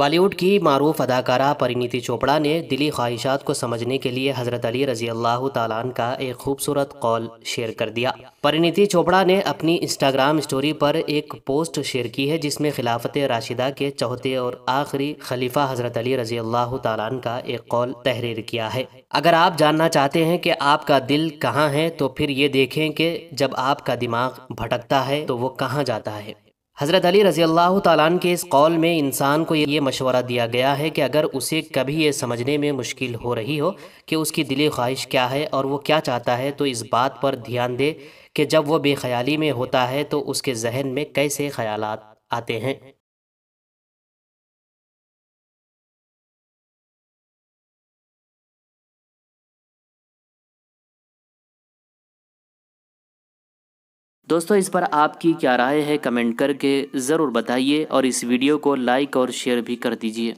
बॉलीवुड की मरूफ अदाकारा परिणीति चोपड़ा ने दिली ख्वाहिशात को समझने के लिए हज़रत अली रजी अल्लाह तालान का एक खूबसूरत कॉल शेयर कर दिया परिणीति चोपड़ा ने अपनी इंस्टाग्राम स्टोरी पर एक पोस्ट शेयर की है जिसमें खिलाफत राशिदा के चौथे और आखिरी खलीफा हज़रत अली रजी अल्लाह तालान का एक कॉल तहरीर किया है अगर आप जानना चाहते हैं कि आपका दिल कहाँ है तो फिर ये देखें कि जब आपका दिमाग भटकता है तो वो कहाँ जाता है हज़रत अली रज़ी अल्लाह तालान के इस कौल में इंसान को ये मशवरा दिया गया है कि अगर उसे कभी ये समझने में मुश्किल हो रही हो कि उसकी दिली ख्वाहिश क्या है और वो क्या चाहता है तो इस बात पर ध्यान दे कि जब वो बेख्याली में होता है तो उसके जहन में कैसे ख्याल आते हैं दोस्तों इस पर आपकी क्या राय है कमेंट करके ज़रूर बताइए और इस वीडियो को लाइक और शेयर भी कर दीजिए